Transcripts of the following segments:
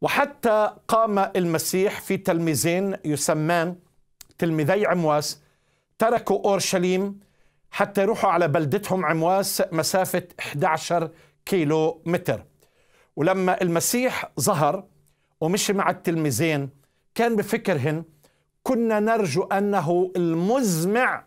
وحتى قام المسيح في تلميذين يسمان تلميذي عمواس تركوا اورشليم حتى يروحوا على بلدتهم عمواس مسافه 11 كيلو متر ولما المسيح ظهر ومشي مع التلميذين كان بفكرهن كنا نرجو انه المزمع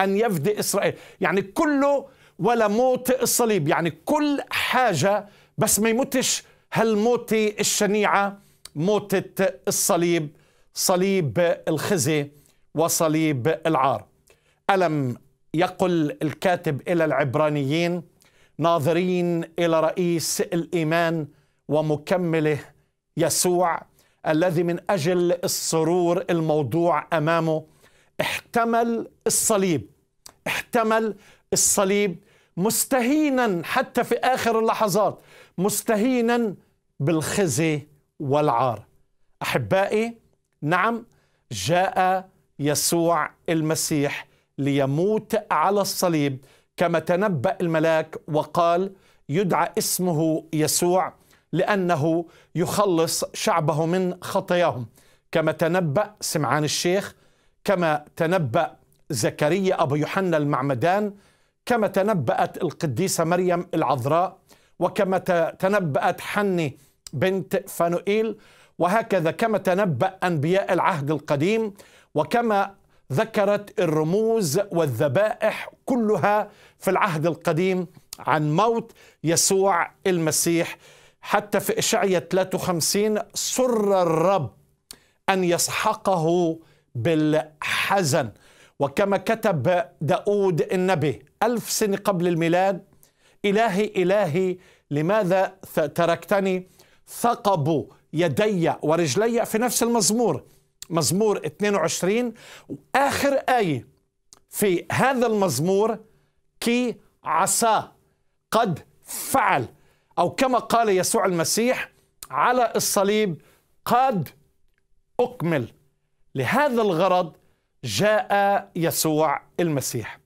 ان يفدي اسرائيل، يعني كله ولا موطئ الصليب، يعني كل حاجه بس ما يموتش هل موتة الشنيعة موتة الصليب صليب الخزي وصليب العار ألم يقل الكاتب إلى العبرانيين ناظرين إلى رئيس الإيمان ومكمله يسوع الذي من أجل السرور الموضوع أمامه احتمل الصليب احتمل الصليب مستهينا حتى في آخر اللحظات مستهينا بالخزي والعار احبائي نعم جاء يسوع المسيح ليموت على الصليب كما تنبأ الملاك وقال يدعى اسمه يسوع لأنه يخلص شعبه من خطاياهم كما تنبأ سمعان الشيخ كما تنبأ زكريا أبو يوحنا المعمدان كما تنبأت القديسة مريم العذراء وكما تنبأت حني بنت فانوئيل وهكذا كما تنبأ أنبياء العهد القديم وكما ذكرت الرموز والذبائح كلها في العهد القديم عن موت يسوع المسيح حتى في إشعية 53 سر الرب أن يسحقه بالحزن وكما كتب داود النبي ألف سنة قبل الميلاد إلهي إلهي لماذا تركتني ثقبوا يدي ورجلي في نفس المزمور مزمور 22 وآخر آية في هذا المزمور كي عسى قد فعل أو كما قال يسوع المسيح على الصليب قد أكمل لهذا الغرض جاء يسوع المسيح